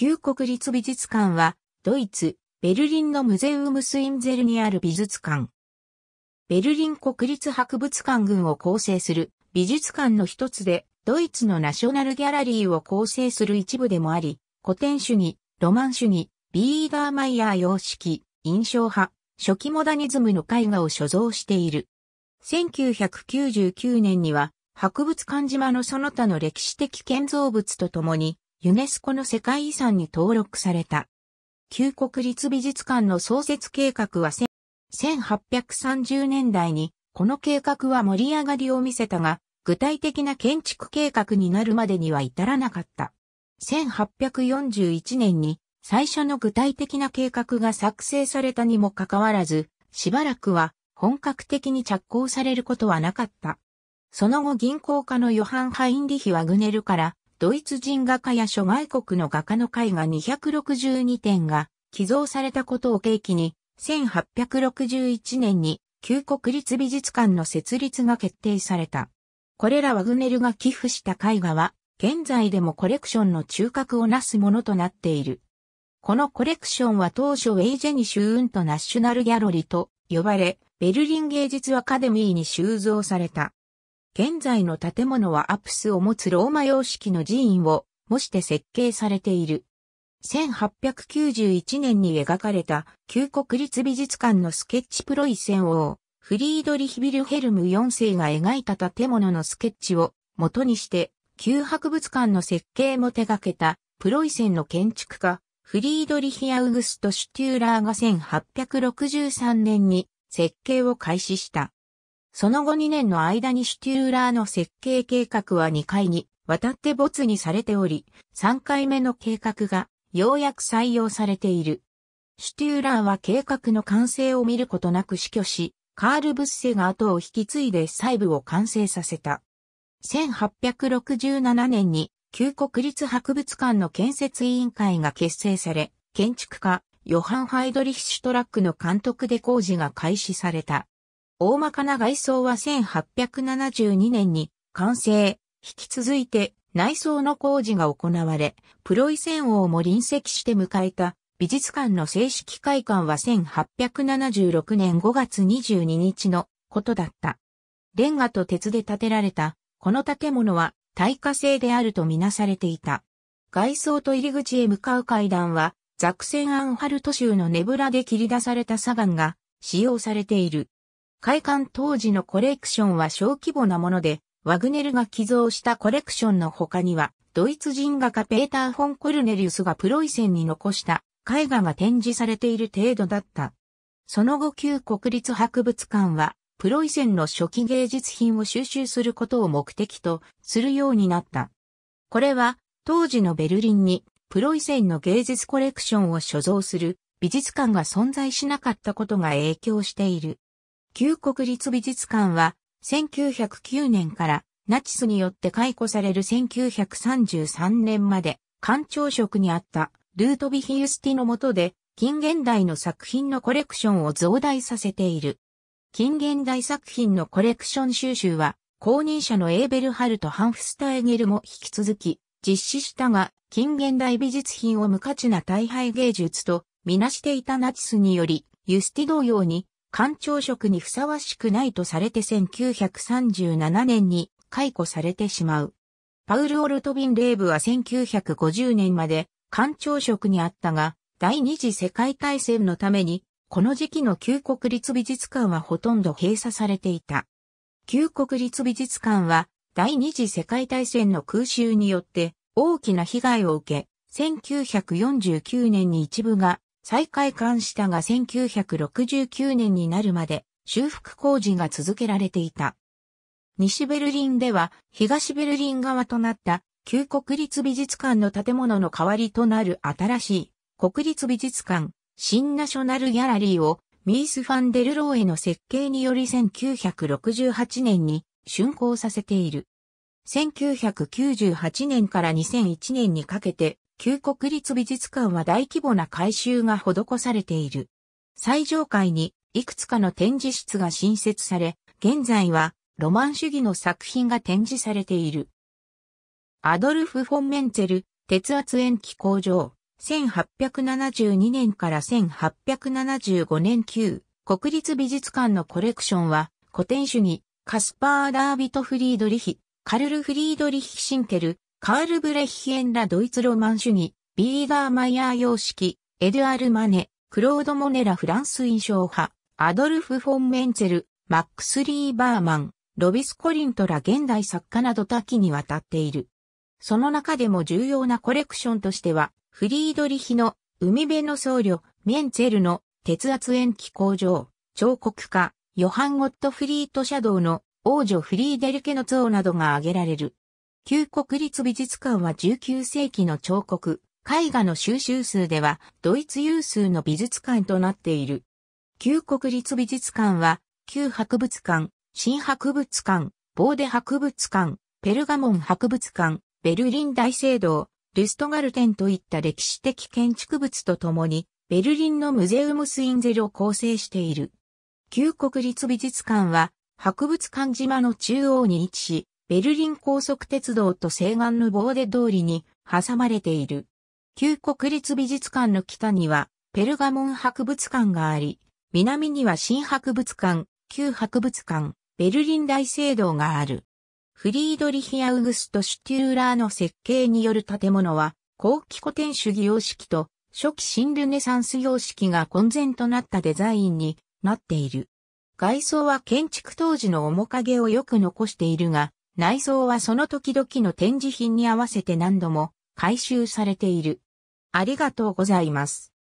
旧国立美術館は、ドイツ、ベルリンのムゼウムスインゼルにある美術館。ベルリン国立博物館群を構成する美術館の一つで、ドイツのナショナルギャラリーを構成する一部でもあり、古典主義、ロマン主義、ビーダーマイヤー様式、印象派、初期モダニズムの絵画を所蔵している。1999年には、博物館島のその他の歴史的建造物とともに、ユネスコの世界遺産に登録された。旧国立美術館の創設計画は1830年代に、この計画は盛り上がりを見せたが、具体的な建築計画になるまでには至らなかった。1841年に最初の具体的な計画が作成されたにもかかわらず、しばらくは本格的に着工されることはなかった。その後銀行家のヨハン・ハインリヒ・ワグネルからドイツ人画家や諸外国の画家の絵画262点が寄贈されたことを契機に、1861年に旧国立美術館の設立が決定された。これらワグネルが寄付した絵画は、現在でもコレクションの中核をなすものとなっている。このコレクションは当初ウェイジェニ・シューンとナッショナルギャロリと呼ばれ、ベルリン芸術アカデミーに収蔵された。現在の建物はアプスを持つローマ様式の寺院を模して設計されている。1891年に描かれた旧国立美術館のスケッチプロイセン王、フリードリヒ・ビルヘルム4世が描いた建物のスケッチを元にして、旧博物館の設計も手掛けたプロイセンの建築家、フリードリヒ・アウグスト・シュテューラーが1863年に設計を開始した。その後2年の間にシュテューラーの設計計画は2回にわたって没にされており、3回目の計画がようやく採用されている。シュテューラーは計画の完成を見ることなく死去し、カール・ブッセが後を引き継いで細部を完成させた。1867年に旧国立博物館の建設委員会が結成され、建築家、ヨハン・ハイドリッシュトラックの監督で工事が開始された。大まかな外装は1872年に完成、引き続いて内装の工事が行われ、プロイセン王も臨席して迎えた美術館の正式開館は1876年5月22日のことだった。レンガと鉄で建てられた、この建物は耐火性であるとみなされていた。外装と入り口へ向かう階段は、ザクセンアンハルト州のネブラで切り出された砂岩が使用されている。開館当時のコレクションは小規模なもので、ワグネルが寄贈したコレクションの他には、ドイツ人画家ペーター・フォン・コルネリウスがプロイセンに残した絵画が展示されている程度だった。その後旧国立博物館は、プロイセンの初期芸術品を収集することを目的とするようになった。これは、当時のベルリンにプロイセンの芸術コレクションを所蔵する美術館が存在しなかったことが影響している。旧国立美術館は、1909年からナチスによって解雇される1933年まで、官庁職にあったルートビヒユスティの下で、近現代の作品のコレクションを増大させている。近現代作品のコレクション収集は、公認者のエーベルハルト・ハンフスターゲルも引き続き実施したが、近現代美術品を無価値な大敗芸術とみなしていたナチスにより、ユスティ同様に官庁職にふさわしくないとされて1937年に解雇されてしまう。パウル・オルトビン・レーブは1950年まで官庁職にあったが、第二次世界大戦のために、この時期の旧国立美術館はほとんど閉鎖されていた。旧国立美術館は、第二次世界大戦の空襲によって大きな被害を受け、1949年に一部が再開館したが1969年になるまで修復工事が続けられていた。西ベルリンでは東ベルリン側となった旧国立美術館の建物の代わりとなる新しい国立美術館新ナショナルギャラリーをミース・ファンデルローへの設計により1968年に竣工させている。1998年から2001年にかけて旧国立美術館は大規模な改修が施されている。最上階にいくつかの展示室が新設され、現在はロマン主義の作品が展示されている。アドルフ・フォンメンツェル、鉄圧延期工場、1872年から1875年旧国立美術館のコレクションは古典主義、カスパー・ダービト・フリードリヒ、カルル・フリードリヒ・シンケル、カール・ブレヒエンらドイツロマン主義、ビーガーマイヤー様式、エドゥアル・マネ、クロード・モネラ・フランス印象派、アドルフ・フォン・メンツェル、マックス・リーバーマン、ロビス・コリントら現代作家など多岐にわたっている。その中でも重要なコレクションとしては、フリードリヒの海辺の僧侶、メンツェルの鉄圧延期工場、彫刻家、ヨハン・ゴット・フリート・シャドウの王女フリーデルケの像などが挙げられる。旧国立美術館は19世紀の彫刻、絵画の収集数ではドイツ有数の美術館となっている。旧国立美術館は、旧博物館、新博物館、ボーデ博物館、ペルガモン博物館、ベルリン大聖堂、ルストガルテンといった歴史的建築物とともに、ベルリンのムゼウムスインゼルを構成している。旧国立美術館は、博物館島の中央に位置し、ベルリン高速鉄道と西岸のボーデ通りに挟まれている。旧国立美術館の北にはペルガモン博物館があり、南には新博物館、旧博物館、ベルリン大聖堂がある。フリードリヒ・アウグスト・シュテューラーの設計による建物は、後期古典主義様式と初期新ルネサンス様式が混然となったデザインになっている。外装は建築当時の面影をよく残しているが、内装はその時々の展示品に合わせて何度も改修されている。ありがとうございます。